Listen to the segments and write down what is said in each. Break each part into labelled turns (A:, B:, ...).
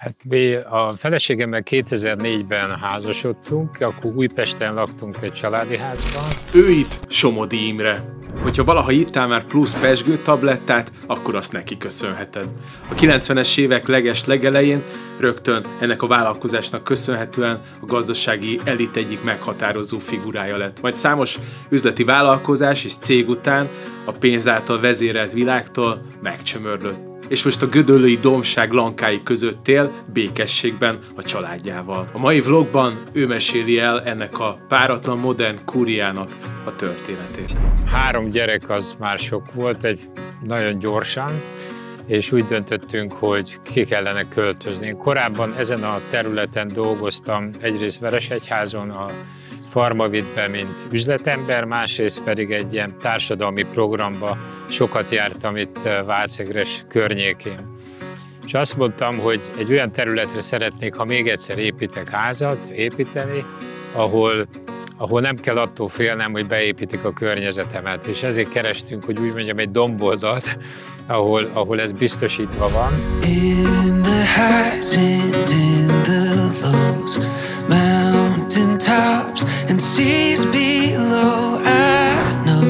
A: Hát mi a feleségemmel 2004-ben házasodtunk, akkor
B: Újpesten laktunk egy családi házban. Ő itt Somodi Imre. Hogyha valaha ittál már plusz pesgő tablettát, akkor azt neki köszönheted. A 90-es évek leges legelején rögtön ennek a vállalkozásnak köszönhetően a gazdasági elit egyik meghatározó figurája lett. Majd számos üzleti vállalkozás és cég után a pénz által vezérelt világtól megcsömörlött és most a gödöllői domság lankái között él békességben a családjával. A mai vlogban ő meséli el ennek a páratlan modern kúriának a történetét. Három gyerek az már
A: sok volt, egy nagyon gyorsan, és úgy döntöttünk, hogy ki kellene költözni. Korábban ezen a területen dolgoztam, egyrészt Veresegyházon, a farmavitbe, mint üzletember, másrészt pedig egy ilyen társadalmi programba sokat jártam itt eh, Vácegres környékén. És azt mondtam, hogy egy olyan területre szeretnék, ha még egyszer építek házat, építeni, ahol, ahol nem kell attól félnem, hogy beépítik a környezetemet. És ezért kerestünk, hogy úgy mondjam, egy domboldalt, ahol, ahol ez biztosítva van.
B: In the highs and in the lows tops and seas below. I know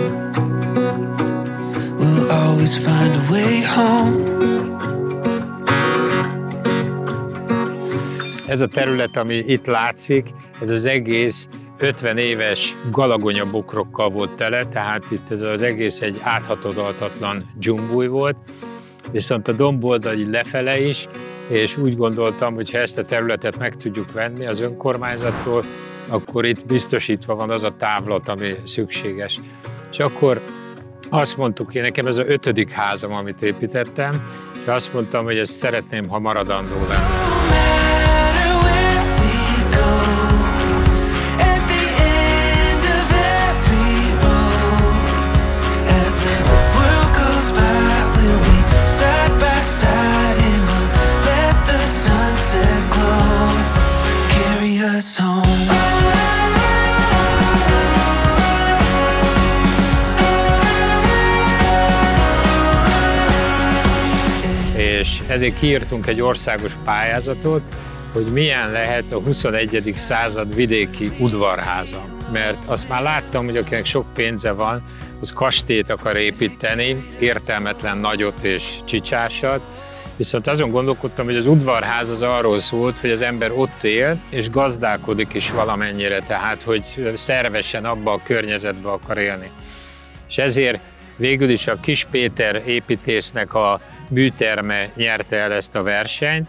B: we'll always find a way home.
A: Ez a terület, ami itt látszik, ez az egész 50 éves galagonya bokrokkal volt tele, tehát itt ez az egész egy áthatodaltatlan dzsumbúj volt, viszont a domboldali lefele is, és úgy gondoltam, hogy ha ezt a területet meg tudjuk venni az önkormányzattól, akkor itt biztosítva van az a távlat, ami szükséges. És akkor azt mondtuk, én nekem ez a ötödik házam, amit építettem, és azt mondtam, hogy ezt szeretném, ha maradandó lenne. Ezért kiírtunk egy országos pályázatot, hogy milyen lehet a 21. század vidéki udvarháza. Mert azt már láttam, hogy akinek sok pénze van, az kastélyt akar építeni, értelmetlen nagyot és csicsásat, Viszont azon gondolkodtam, hogy az udvarház az arról szólt, hogy az ember ott él, és gazdálkodik is valamennyire, tehát hogy szervesen abba a környezetbe akar élni. És ezért végül is a Kis Péter építésznek a műterme nyerte el ezt a versenyt,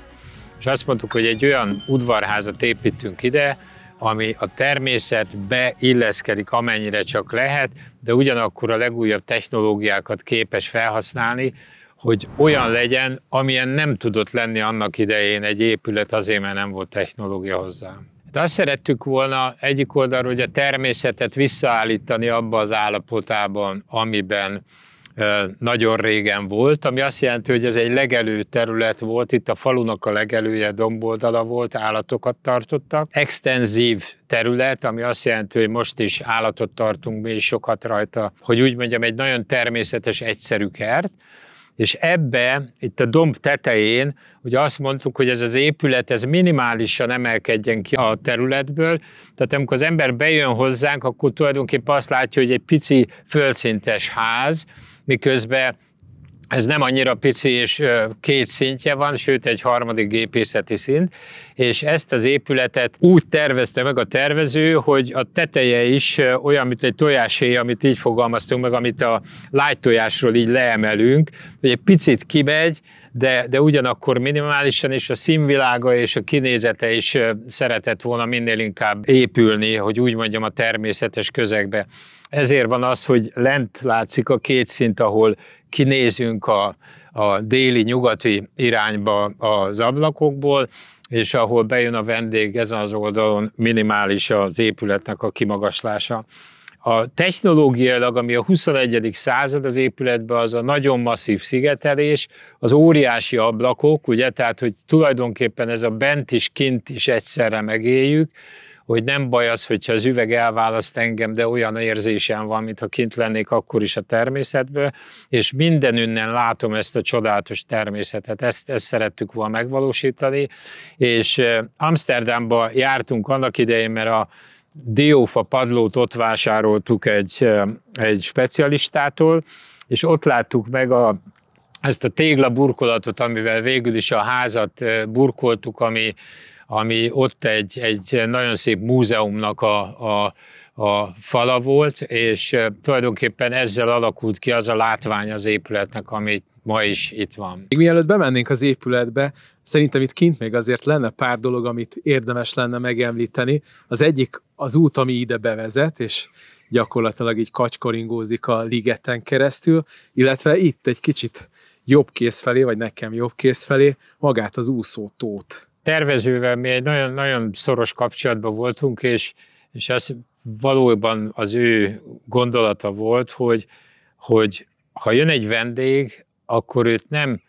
A: és azt mondtuk, hogy egy olyan udvarházat építünk ide, ami a természetbe illeszkedik amennyire csak lehet, de ugyanakkor a legújabb technológiákat képes felhasználni, hogy olyan legyen, amilyen nem tudott lenni annak idején egy épület, azért mert nem volt technológia hozzá. De azt szerettük volna egyik oldalról, hogy a természetet visszaállítani abba az állapotában, amiben nagyon régen volt, ami azt jelenti, hogy ez egy legelő terület volt, itt a falunak a legelője, domboldala volt, állatokat tartottak. Extenzív terület, ami azt jelenti, hogy most is állatot tartunk mi is sokat rajta, hogy úgy mondjam, egy nagyon természetes, egyszerű kert, és ebbe, itt a domb tetején, ugye azt mondtuk, hogy ez az épület, ez minimálisan emelkedjen ki a területből, tehát amikor az ember bejön hozzánk, akkor tulajdonképpen azt látja, hogy egy pici földszintes ház, miközben ez nem annyira pici, és két szintje van, sőt egy harmadik gépészeti szint, és ezt az épületet úgy tervezte meg a tervező, hogy a teteje is olyan, mint egy tojásé, amit így fogalmaztunk meg, amit a tojásról így leemelünk, hogy egy picit kimegy, de, de ugyanakkor minimálisan, és a színvilága és a kinézete is szeretett volna minél inkább épülni, hogy úgy mondjam, a természetes közegbe. Ezért van az, hogy lent látszik a két szint, ahol kinézünk a, a déli-nyugati irányba az ablakokból, és ahol bejön a vendég, ezen az oldalon minimális az épületnek a kimagaslása. A technológiailag, ami a 21. század az épületben, az a nagyon masszív szigetelés, az óriási ablakok, ugye, tehát hogy tulajdonképpen ez a bent is, kint is egyszerre megéljük, hogy nem baj az, hogyha az üveg elválaszt engem, de olyan érzésem van, mintha kint lennék akkor is a természetből, és mindenünnen látom ezt a csodálatos természetet, ezt, ezt szerettük volna megvalósítani, és eh, Amsterdamba jártunk annak idején, mert a diófa padlót ott vásároltuk egy, egy specialistától, és ott láttuk meg a, ezt a tégla burkolatot, amivel végül is a házat burkoltuk, ami, ami ott egy, egy nagyon szép múzeumnak a, a, a fala volt, és tulajdonképpen ezzel alakult ki az a látvány az épületnek, amit ma is itt van.
B: Még mielőtt bemennénk az épületbe, szerintem itt kint még azért lenne pár dolog, amit érdemes lenne megemlíteni. Az egyik az út, ami ide bevezet, és gyakorlatilag így kacskoringózik a ligeten keresztül, illetve itt egy kicsit jobb kész felé, vagy nekem jobb kész felé, magát az úszótót. Tervezővel mi egy
A: nagyon, nagyon
B: szoros kapcsolatban voltunk, és, és ez
A: valóban az ő gondolata volt, hogy, hogy ha jön egy vendég, akkor őt nem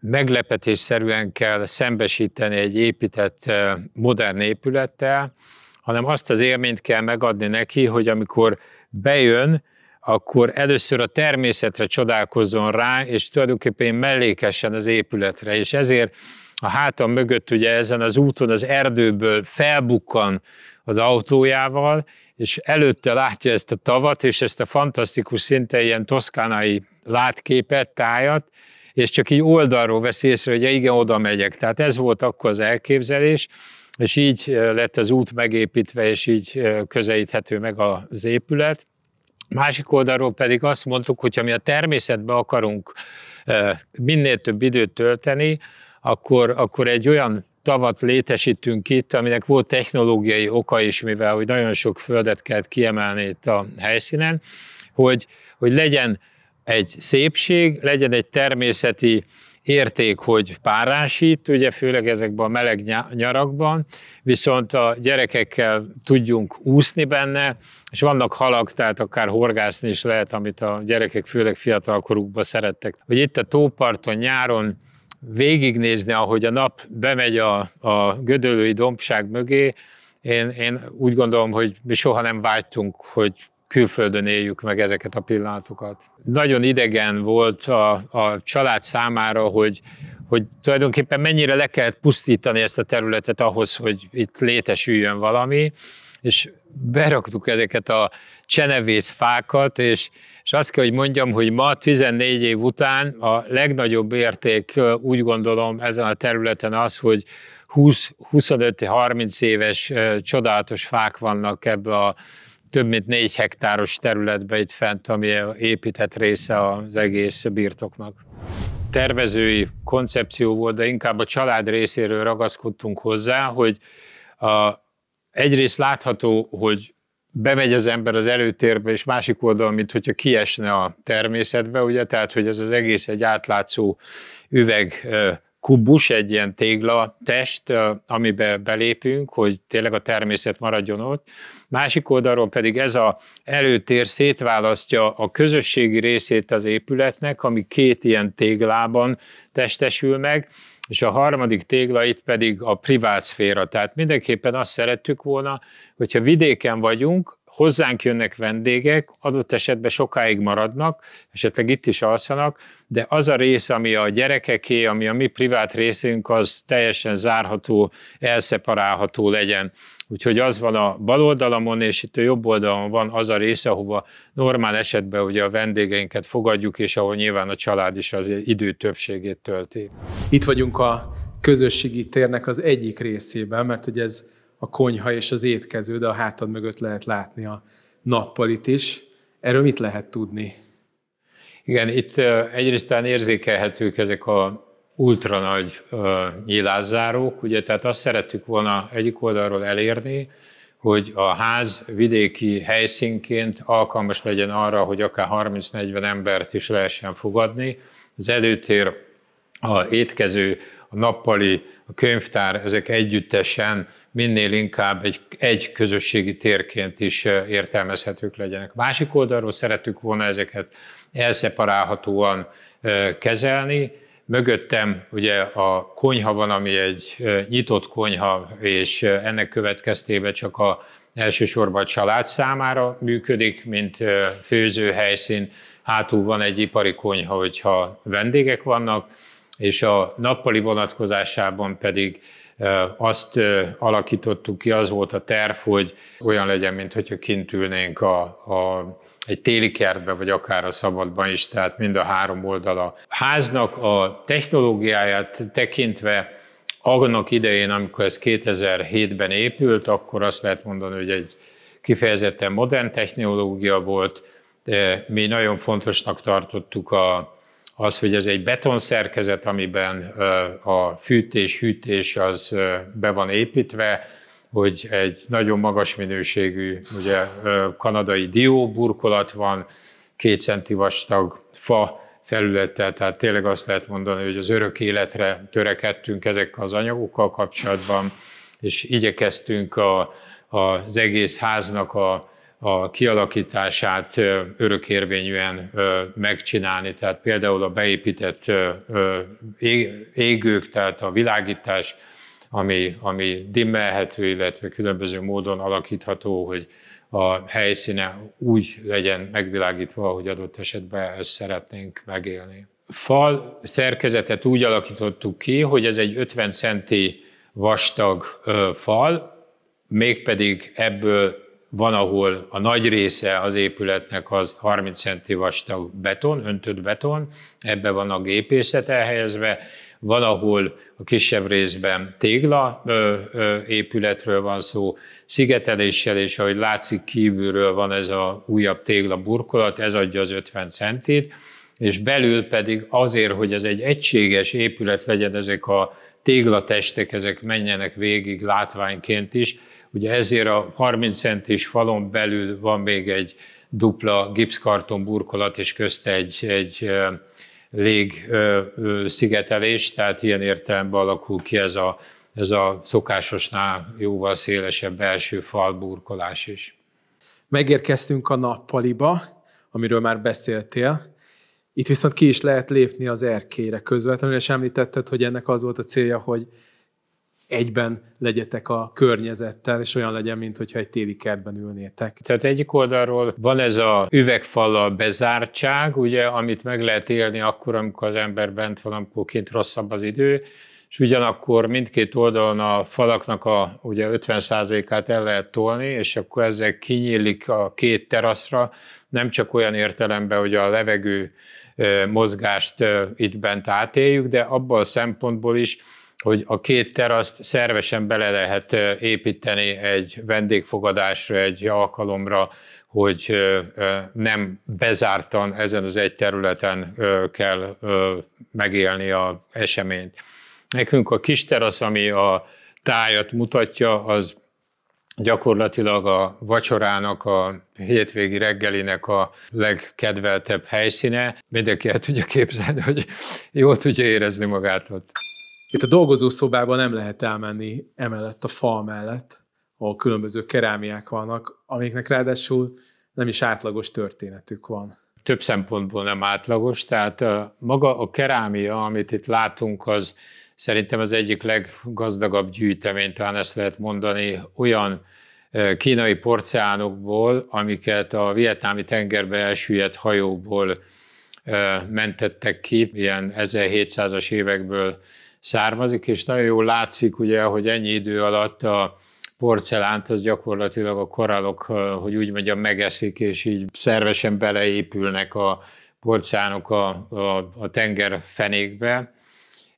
A: meglepetésszerűen kell szembesíteni egy épített eh, modern épülettel, hanem azt az élményt kell megadni neki, hogy amikor bejön, akkor először a természetre csodálkozzon rá, és tulajdonképpen mellékesen az épületre, és ezért a hátam mögött ugye ezen az úton az erdőből felbukkan az autójával, és előtte látja ezt a tavat, és ezt a fantasztikus, szinte ilyen toszkánai látképet, tájat, és csak így oldalról veszi észre, hogy igen, oda megyek. Tehát ez volt akkor az elképzelés, és így lett az út megépítve, és így közelíthető meg az épület. Másik oldalról pedig azt mondtuk, hogy ha mi a természetbe akarunk minél több időt tölteni, akkor, akkor egy olyan tavat létesítünk itt, aminek volt technológiai oka is, mivel hogy nagyon sok földet kellett kiemelni itt a helyszínen, hogy, hogy legyen egy szépség, legyen egy természeti érték, hogy párásít, ugye főleg ezekben a meleg nyarakban, viszont a gyerekekkel tudjunk úszni benne, és vannak halak, tehát akár horgászni is lehet, amit a gyerekek főleg fiatalkorukban szerettek. Hogy itt a tóparton nyáron végignézni, ahogy a nap bemegy a, a gödölői dombság mögé, én, én úgy gondolom, hogy mi soha nem vágytunk, hogy külföldön éljük meg ezeket a pillanatokat. Nagyon idegen volt a, a család számára, hogy, hogy tulajdonképpen mennyire le kellett pusztítani ezt a területet ahhoz, hogy itt létesüljön valami, és beraktuk ezeket a csenevész fákat, és, és azt kell, hogy mondjam, hogy ma 14 év után a legnagyobb érték úgy gondolom ezen a területen az, hogy 20-25-30 éves csodálatos fák vannak ebbe a több mint négy hektáros területbe itt fent, ami épített része az egész birtoknak. Tervezői koncepció volt, de inkább a család részéről ragaszkodtunk hozzá, hogy a, egyrészt látható, hogy bemegy az ember az előtérbe, és másik oldalon, mint hogyha kiesne a természetbe, ugye, tehát, hogy ez az egész egy átlátszó üveg kubus, egy ilyen tégla test, amiben belépünk, hogy tényleg a természet maradjon ott. Másik oldalról pedig ez a előtér szétválasztja a közösségi részét az épületnek, ami két ilyen téglában testesül meg, és a harmadik tégla itt pedig a privát szféra. Tehát mindenképpen azt szerettük volna, hogyha vidéken vagyunk, hozzánk jönnek vendégek, adott esetben sokáig maradnak, esetleg itt is alszanak, de az a rész, ami a gyerekeké, ami a mi privát részünk, az teljesen zárható, elszeparálható legyen. Úgyhogy az van a bal oldalamon, és itt a jobb oldalon van az a része, ahova normál esetben ugye a vendégeinket fogadjuk,
B: és ahol nyilván a család is az idő többségét tölti. Itt vagyunk a közösségi térnek az egyik részében, mert hogy ez a konyha és az étkező, de a hátad mögött lehet látni a nappalit is. Erről mit lehet tudni? Igen,
A: itt egyrészt érzékelhetők ezek a ultra nagy nyilázzárók, ugye, tehát azt szerettük volna egyik oldalról elérni, hogy a ház vidéki helyszínként alkalmas legyen arra, hogy akár 30-40 embert is lehessen fogadni. Az előtér a étkező a nappali, a könyvtár, ezek együttesen minél inkább egy, egy közösségi térként is értelmezhetők legyenek. Másik oldalról szerettük volna ezeket elszeparálhatóan kezelni, Mögöttem ugye a konyha van, ami egy nyitott konyha, és ennek következtében csak a elsősorban a család számára működik, mint főzőhelyszín. Hátul van egy ipari konyha, hogyha vendégek vannak, és a nappali vonatkozásában pedig azt alakítottuk ki, az volt a terv, hogy olyan legyen, mint hogyha kint ülnénk a, a, egy téli kertbe, vagy akár a szabadban is, tehát mind a három oldala. Háznak a technológiáját tekintve annak idején, amikor ez 2007-ben épült, akkor azt lehet mondani, hogy egy kifejezetten modern technológia volt. Mi nagyon fontosnak tartottuk a, az, hogy ez egy betonszerkezet, amiben a fűtés, hűtés az be van építve, hogy egy nagyon magas minőségű ugye, kanadai dióburkolat van, két centi vastag fa felülettel, tehát tényleg azt lehet mondani, hogy az örök életre törekedtünk ezekkel az anyagokkal kapcsolatban, és igyekeztünk a, az egész háznak a, a kialakítását örökérvényűen megcsinálni. Tehát például a beépített égők, tehát a világítás, ami, ami dimmelhető, illetve különböző módon alakítható, hogy a helyszíne úgy legyen megvilágítva, ahogy adott esetben ezt szeretnénk megélni. Fal szerkezetet úgy alakítottuk ki, hogy ez egy 50 centi vastag fal, mégpedig ebből van, ahol a nagy része az épületnek az 30 centi vastag beton, öntött beton, ebbe van a gépészet elhelyezve, van, ahol a kisebb részben tégla ö, ö, épületről van szó, szigeteléssel, és ahogy látszik kívülről van ez a újabb tégla burkolat, ez adja az 50 centit. és belül pedig azért, hogy ez egy egységes épület legyen, ezek a téglatestek, ezek menjenek végig látványként is, Ugye ezért a 30 centis falon belül van még egy dupla gipszkarton burkolat, és közt egy, egy lég szigetelés, tehát ilyen értelemben alakul ki ez a, ez a szokásosnál jóval szélesebb belső fal burkolás is.
B: Megérkeztünk a nappaliba, amiről már beszéltél. Itt viszont ki is lehet lépni az erkére közvetlenül, és említetted, hogy ennek az volt a célja, hogy egyben legyetek a környezettel, és olyan legyen, hogyha egy téli kertben ülnétek.
A: Tehát egyik oldalról van ez a üvegfala bezártság, ugye, amit meg lehet élni akkor, amikor az ember bent van, amikor kint rosszabb az idő, és ugyanakkor mindkét oldalon a falaknak a ugye 50%-át el lehet tolni, és akkor ezek kinyílik a két teraszra, nem csak olyan értelemben, hogy a levegő mozgást itt bent átéljük, de abban a szempontból is, hogy a két teraszt szervesen bele lehet építeni egy vendégfogadásra, egy alkalomra, hogy nem bezártan ezen az egy területen kell megélni a eseményt. Nekünk a kis terasz, ami a tájat mutatja, az gyakorlatilag a vacsorának, a hétvégi reggelinek a legkedveltebb helyszíne. Mindenki
B: el tudja képzelni, hogy jól tudja érezni magát ott. Itt a dolgozószobában nem lehet elmenni emellett a fal mellett, ahol különböző kerámiák vannak, amiknek ráadásul nem is átlagos történetük van. Több szempontból nem átlagos,
A: tehát a maga a kerámia, amit itt látunk, az szerintem az egyik leggazdagabb gyűjtemény, talán ezt lehet mondani, olyan kínai porceánokból, amiket a vietnámi tengerbe elsüllyedt hajókból mentettek ki, ilyen 1700-as évekből származik, és nagyon jól látszik, ugye, hogy ennyi idő alatt a porcelánt az gyakorlatilag a korallok, hogy úgy mondjam, megeszik, és így szervesen beleépülnek a porcelánok a, a, a fenékbe.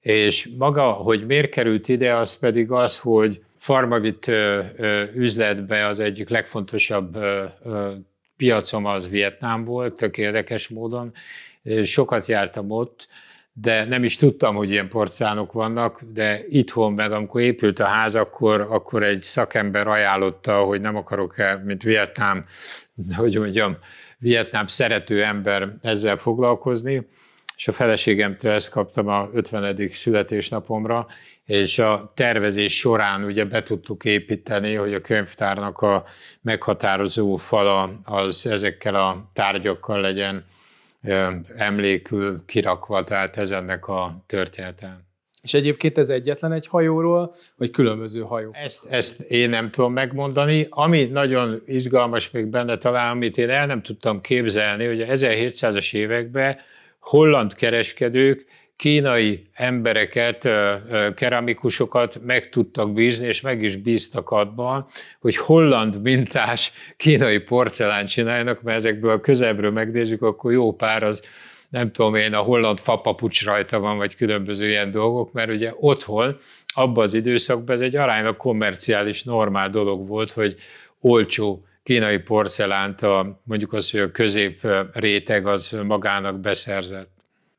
A: És maga, hogy miért került ide, az pedig az, hogy Farmavit üzletbe az egyik legfontosabb piacom az Vietnám volt, tök érdekes módon. Sokat jártam ott, de nem is tudtam, hogy ilyen porcánok vannak, de itthon meg, amikor épült a ház, akkor, akkor egy szakember ajánlotta, hogy nem akarok-e, mint Vietnám, hogy mondjam, Vietnám szerető ember ezzel foglalkozni, és a feleségemtől ezt kaptam a 50. születésnapomra, és a tervezés során ugye be tudtuk építeni, hogy a könyvtárnak a meghatározó fala az ezekkel a tárgyakkal legyen emlékül kirakva, tehát ez ennek a története.
B: És egyébként ez egyetlen egy hajóról,
A: vagy különböző hajó? Ezt, ezt én nem tudom megmondani. Ami nagyon izgalmas még benne talán, amit én el nem tudtam képzelni, hogy a 1700-as években holland kereskedők kínai embereket, keramikusokat meg tudtak bízni, és meg is bíztak abban, hogy holland mintás kínai porcelán csinálnak, mert ezekből a közelről megnézzük, akkor jó pár az nem tudom én, a holland fapapucs rajta van, vagy különböző ilyen dolgok, mert ugye otthon, abban az időszakban ez egy aránylag komerciális normál dolog volt, hogy olcsó kínai porcelánt a, mondjuk az, hogy a közép réteg az magának beszerzett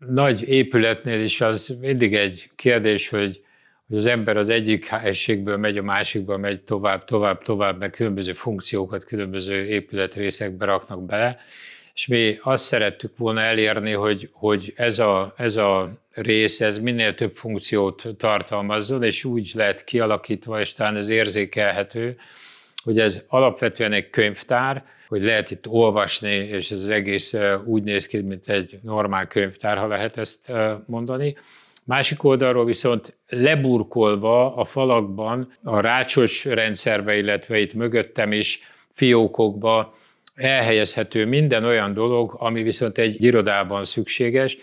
A: nagy épületnél is az mindig egy kérdés, hogy hogy az ember az egyik helységből megy, a másikba megy tovább, tovább, tovább, meg különböző funkciókat különböző épületrészekbe raknak bele, és mi azt szerettük volna elérni, hogy, hogy ez, a, ez a rész, ez minél több funkciót tartalmazzon, és úgy lett kialakítva, és talán ez érzékelhető, hogy ez alapvetően egy könyvtár, hogy lehet itt olvasni, és ez az egész úgy néz ki, mint egy normál könyvtár, ha lehet ezt mondani. Másik oldalról viszont leburkolva a falakban, a rácsos rendszerbe, illetve itt mögöttem is fiókokba elhelyezhető minden olyan dolog, ami viszont egy irodában szükséges,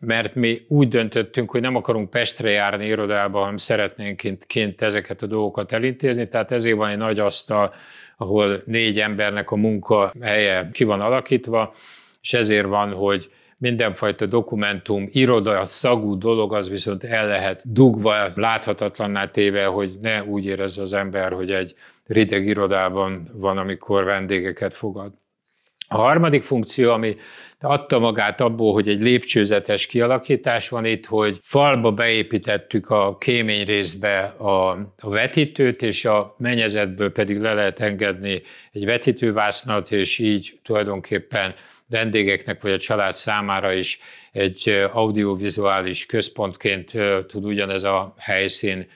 A: mert mi úgy döntöttünk, hogy nem akarunk Pestre járni irodába, hanem szeretnénk kint, kint ezeket a dolgokat elintézni, tehát ezért van egy nagy asztal, ahol négy embernek a munka helye ki van alakítva, és ezért van, hogy mindenfajta dokumentum, iroda, szagú dolog, az viszont el lehet dugva, láthatatlanná téve, hogy ne úgy érezze az ember, hogy egy rideg irodában van, amikor vendégeket fogad. A harmadik funkció, ami adta magát abból, hogy egy lépcsőzetes kialakítás van itt, hogy falba beépítettük a kémény részbe a, a vetítőt, és a menyezetből pedig le lehet engedni egy vetítővásznat, és így tulajdonképpen vendégeknek vagy a család számára is egy audiovizuális központként tud ugyanez a helyszín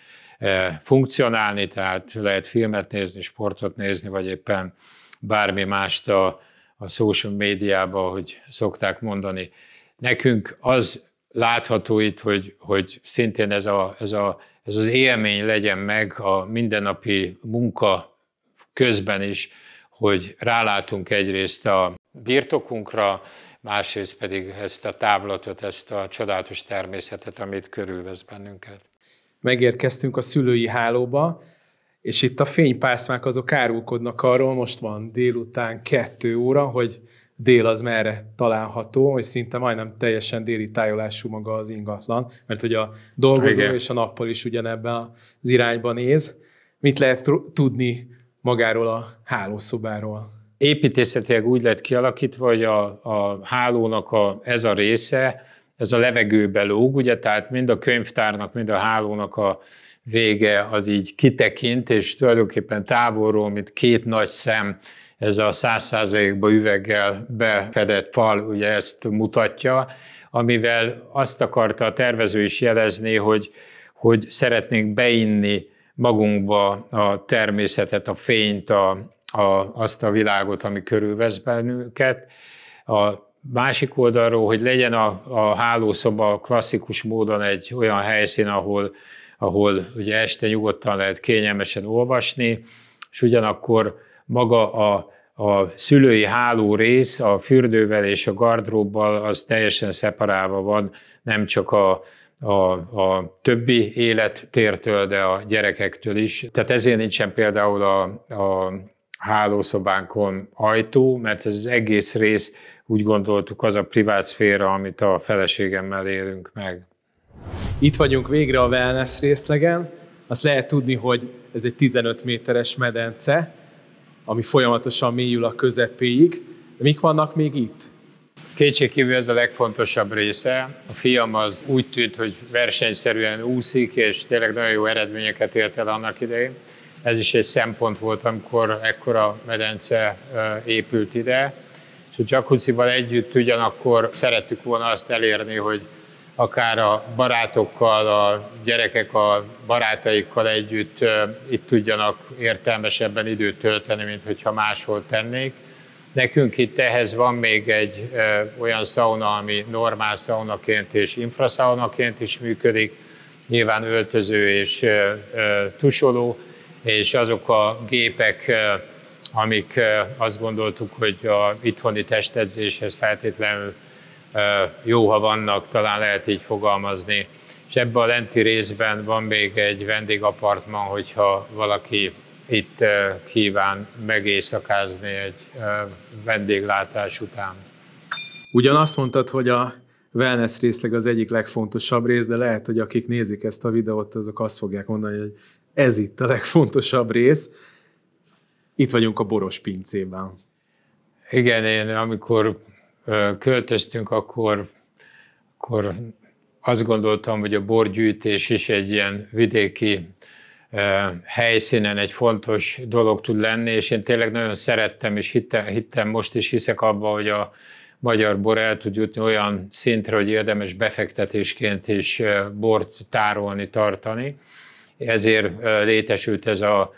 A: funkcionálni, tehát lehet filmet nézni, sportot nézni, vagy éppen bármi mást a a social médiában, hogy szokták mondani. Nekünk az látható itt, hogy, hogy szintén ez, a, ez, a, ez az élmény legyen meg a mindennapi munka közben is, hogy rálátunk egyrészt a birtokunkra, másrészt pedig ezt a távlatot, ezt a csodálatos természetet, amit körülvesz bennünket.
B: Megérkeztünk a szülői hálóba, és itt a fénypászmák azok árulkodnak arról, most van délután kettő óra, hogy dél az merre található, hogy szinte majdnem teljesen déli tájolású maga az ingatlan, mert hogy a dolgozó Igen. és a nappal is ugyanebben az irányban néz. Mit lehet tudni magáról a hálószobáról?
A: Építészetileg úgy lett kialakítva, hogy a, a hálónak a, ez a része, ez a levegőbe lóg, ugye, tehát mind a könyvtárnak, mind a hálónak a vége az így kitekint, és tulajdonképpen távolról, mint két nagy szem, ez a száz százalékba üveggel befedett fal, ugye ezt mutatja, amivel azt akarta a tervező is jelezni, hogy, hogy szeretnénk beinni magunkba a természetet, a fényt, a, a, azt a világot, ami körülvesz bennünket. A másik oldalról, hogy legyen a, a hálószoba klasszikus módon egy olyan helyszín, ahol ahol ugye este nyugodtan lehet kényelmesen olvasni, és ugyanakkor maga a, a szülői háló rész a fürdővel és a gardróbbal az teljesen szeparálva van, nem csak a, a, a többi élettértől, de a gyerekektől is. Tehát ezért nincsen például a, a hálószobánkon ajtó, mert ez az egész rész úgy gondoltuk az a privát szféra, amit a
B: feleségemmel élünk meg. Itt vagyunk végre a wellness részlegen. Azt lehet tudni, hogy ez egy 15 méteres medence, ami folyamatosan mélyül a közepéig. De mik vannak még itt? Kétségkívül ez a legfontosabb
A: része. A fiam az úgy tűnt, hogy versenyszerűen úszik, és tényleg nagyon jó eredményeket ért el annak idején. Ez is egy szempont volt, amikor ekkora medence épült ide. És a jacuzzival együtt ugyanakkor szerettük volna azt elérni, hogy akár a barátokkal, a gyerekek a barátaikkal együtt itt tudjanak értelmesebben időt tölteni, mint hogyha máshol tennék. Nekünk itt ehhez van még egy olyan szauna, ami normál szaunaként és infraszaunaként is működik, nyilván öltöző és tusoló, és azok a gépek, amik azt gondoltuk, hogy a itthoni testedzéshez feltétlenül jó, ha vannak, talán lehet így fogalmazni. És ebben a lenti részben van még egy vendégapartman, hogyha valaki itt kíván megészakázni egy vendéglátás után.
B: Ugyanazt mondtad, hogy a wellness részleg az egyik legfontosabb rész, de lehet, hogy akik nézik ezt a videót, azok azt fogják mondani, hogy ez itt a legfontosabb rész. Itt vagyunk a boros pincében.
A: Igen, én amikor költöztünk, akkor, akkor azt gondoltam, hogy a borgyűjtés is egy ilyen vidéki helyszínen egy fontos dolog tud lenni, és én tényleg nagyon szerettem, és hittem, hittem most is hiszek abba, hogy a magyar bor el tud jutni olyan szintre, hogy érdemes befektetésként is bort tárolni, tartani. Ezért létesült ez a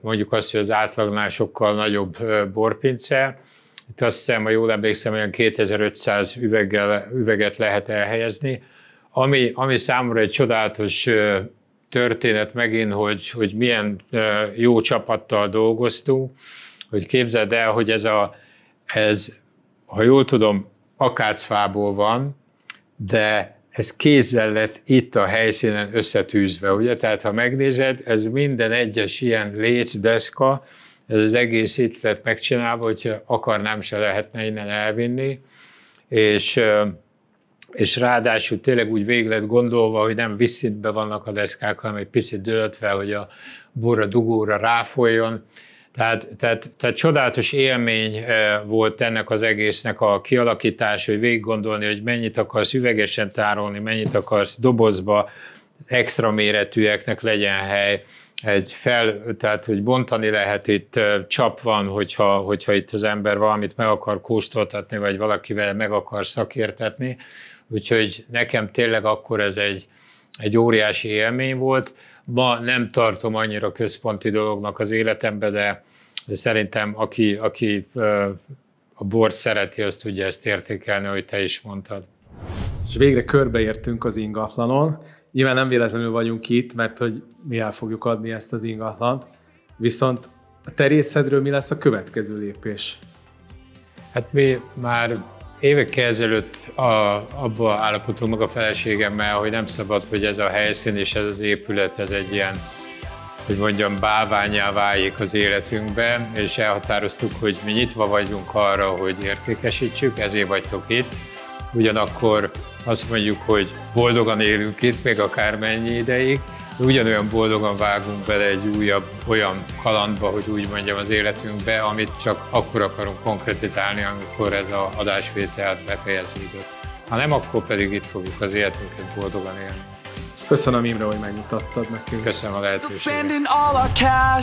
A: mondjuk azt, hogy az sokkal nagyobb borpince, itt azt hiszem, ha jól emlékszem, olyan 2500 üveggel, üveget lehet elhelyezni. Ami, ami számomra egy csodálatos történet megint, hogy, hogy milyen jó csapattal dolgoztunk, hogy képzeld el, hogy ez a, ez, ha jól tudom, akácfából van, de ez kézzel lett itt a helyszínen összetűzve, ugye? Tehát ha megnézed, ez minden egyes ilyen deszka, ez az egész itt lett megcsinálva, hogyha akarnám, se lehetne innen elvinni, és, és ráadásul tényleg úgy végig lett gondolva, hogy nem visszintbe vannak a deszkák, hanem egy picit döltve, hogy a borra dugóra ráfoljon, tehát, tehát, tehát csodálatos élmény volt ennek az egésznek a kialakítása, hogy végig gondolni, hogy mennyit akarsz üvegesen tárolni, mennyit akarsz dobozba, extra méretűeknek legyen hely egy fel, tehát hogy bontani lehet, itt csap van, hogyha, hogyha itt az ember valamit meg akar kóstoltatni, vagy valakivel meg akar szakértetni, úgyhogy nekem tényleg akkor ez egy, egy óriási élmény volt. Ma nem tartom annyira központi dolognak az életembe, de szerintem aki, aki a bort szereti, azt, tudja ezt értékelni, ahogy te is mondtad.
B: És végre körbeértünk az ingatlanon, Nyilván nem véletlenül vagyunk itt, mert hogy mi el fogjuk adni ezt az ingatlant, viszont a te részedről mi lesz a következő lépés?
A: Hát mi már évekkel ezelőtt a, abba állapotunk meg a feleségemmel, hogy nem szabad, hogy ez a helyszín és ez az épület, ez egy ilyen, hogy mondjam, báványá váljék az életünkbe, és elhatároztuk, hogy mi nyitva vagyunk arra, hogy értékesítsük, ezért vagytok itt. Ugyanakkor azt mondjuk, hogy boldogan élünk itt, még akármennyi ideig, de ugyanolyan boldogan vágunk bele egy újabb olyan kalandba, hogy úgy mondjam, az életünkbe, amit csak akkor akarunk konkretizálni, amikor ez a adásvételt befejeződött. Ha nem, akkor pedig itt fogjuk az életünket boldogan élni.
B: Köszönöm Imre, hogy megmutattad nekünk. Köszönöm a lehetőséget.